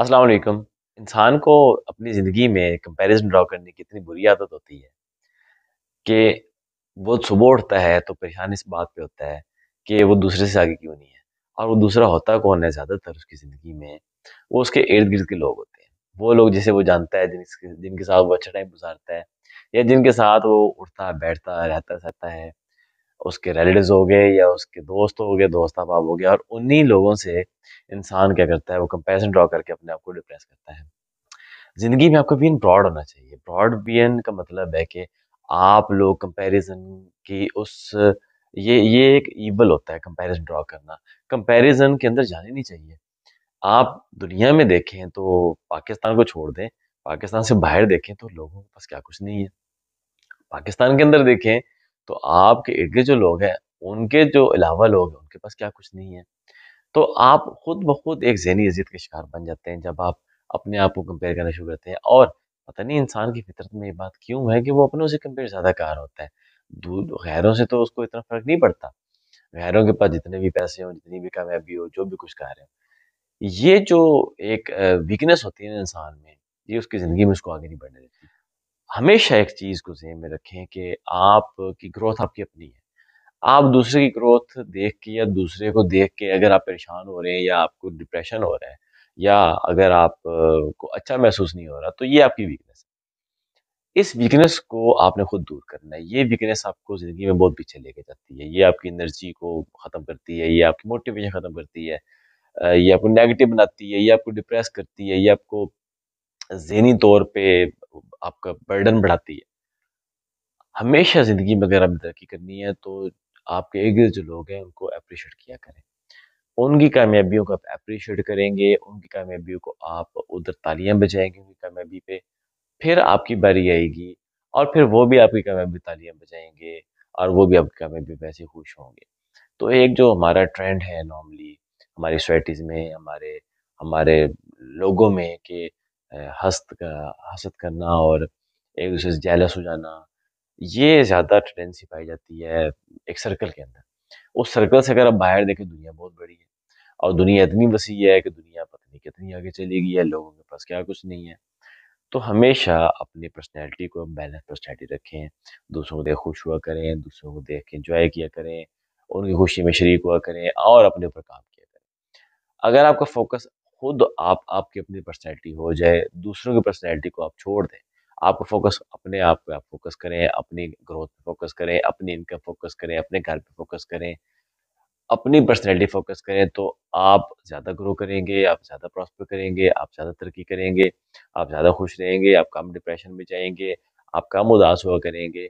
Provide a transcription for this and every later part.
अस्सलाम वालेकुम इंसान को अपनी ज़िंदगी में कंपैरिजन ड्रा करने की इतनी बुरी आदत होती है कि वो सुबह उठता है तो परेशान इस बात पे होता है कि वो दूसरे से आगे क्यों नहीं है और वो दूसरा होता कौन है ज़्यादातर उसकी ज़िंदगी में वो उसके इर्द गिर्द के लोग होते हैं वो लोग जिसे वो जानता है जिनके जिनके साथ वो अच्छा टाइम गुजारता है या जिनके साथ वो उठता बैठता रहता सहता है उसके रिलेटिव हो गए या उसके दोस्त हो गए दोस्त अहबाब हो गए और उन्हीं लोगों से इंसान क्या करता है वो कंपेरिजन ड्रॉ करके अपने आप को डिप्रेस करता है ज़िंदगी में आपको बीन ब्रॉड होना चाहिए ब्रॉड बी का मतलब है कि आप लोग कंपेरिजन की उस ये ये एक ईवल होता है कंपेरिजन ड्रॉ करना कंपेरिजन के अंदर जाने नहीं चाहिए आप दुनिया में देखें तो पाकिस्तान को छोड़ दें पाकिस्तान से बाहर देखें तो लोगों के पास क्या कुछ नहीं है पाकिस्तान के अंदर देखें तो आपके इर्द जो लोग हैं उनके जो अलावा लोग हैं उनके पास क्या कुछ नहीं है तो आप खुद ब खुद एक जहनी अजियत के शिकार बन जाते हैं जब आप अपने आप को कंपेयर करना शुरू करते हैं और पता नहीं इंसान की फितरत में ये बात क्यों है कि वो अपने से कंपेयर ज़्यादा कार होता है दूध गैरों से तो उसको इतना फ़र्क नहीं पड़ता गैरों के पास जितने भी पैसे हों जितनी भी कामयाबी हो जो भी कुछ कार है ये जो एक वीकनेस होती है ना इंसान में ये उसकी ज़िंदगी में उसको आगे नहीं बढ़ने देती हमेशा एक चीज़ को जेहन में रखें कि आप की ग्रोथ आपकी अपनी है आप दूसरे की ग्रोथ देख के या दूसरे को देख के अगर आप परेशान हो रहे हैं या आपको डिप्रेशन हो रहा है या अगर आपको अच्छा महसूस नहीं हो रहा तो ये आपकी वीकनेस है इस वीकनेस को आपने खुद दूर करना है ये वीकनेस आपको ज़िंदगी में बहुत पीछे लेके जाती है ये आपकी एनर्जी को ख़त्म करती है ये आपकी मोटिवेशन ख़त्म करती है ये आपको नेगेटिव बनाती है ये आपको डिप्रेस करती है ये आपको जहनी तौर पे आपका बर्डन बढ़ाती है हमेशा ज़िंदगी में अगर आप तरक्की करनी है तो आपके इर्द जो लोग हैं उनको अप्रिशिएट किया करें उनकी कामयाबियों को आप अप्रिशिएट करेंगे उनकी कामयाबियों को आप उधर तालियां बजाएंगे उनकी कामयाबी पे फिर आपकी बारी आएगी और फिर वो भी आपकी कामयाबी तालियां बजाएंगे और वो भी आपकी कामयाबी वैसे खुश होंगे तो एक जो हमारा ट्रेंड है नॉर्मली हमारी सोसाइटीज़ में हमारे हमारे लोगों में कि हस्त का हसद करना और एक दूसरे से जैलस हो जाना ये ज़्यादा टेंडेंसी पाई जाती है एक सर्कल के अंदर उस सर्कल से अगर आप बाहर देखें दुनिया बहुत बड़ी है और दुनिया इतनी वसी है कि दुनिया पता नहीं कितनी आगे चली गई है लोगों के पास क्या कुछ नहीं है तो हमेशा अपनी पर्सनैलिटी को बैलेंस पर्सनैलिटी रखें दूसरों को देख खुश हुआ करें दूसरों को देख के इंजॉय किया करें उनकी खुशी में शरीक हुआ करें और अपने ऊपर काम किया करें अगर आपका फोकस खुद आप आपकी अपनी पर्सनैलिटी हो जाए दूसरों की पर्सनैलिटी को आप छोड़ दें आप फोकस अपने आप पे आप फोकस करें अपनी ग्रोथ पे फोकस करें अपनी इनकम फोकस करें अपने घर पे फोकस करें अपनी पर्सनैलिटी फोकस करें तो आप ज़्यादा ग्रो करेंगे आप ज़्यादा प्रॉस्पर करेंगे आप ज़्यादा तरक्की करेंगे आप ज़्यादा खुश रहेंगे आप कम डिप्रेशन में जाएंगे आप कम उदास हुआ करेंगे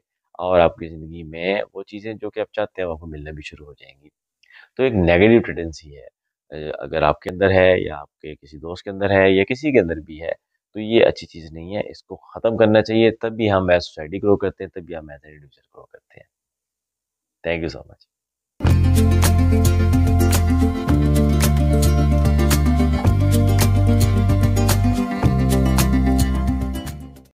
और आपकी ज़िंदगी में वो चीज़ें जो कि आप चाहते हैं वो मिलना भी शुरू हो जाएंगी तो एक नेगेटिव टेंडेंसी है अगर आपके अंदर है या आपके किसी दोस्त के अंदर है या किसी के अंदर भी है तो ये अच्छी चीज़ नहीं है इसको ख़त्म करना चाहिए तब भी हम एज सोसाइटी ग्रो करते हैं तब भी हम एज एन इंडिविजुअल ग्रो करते हैं थैंक यू सो मच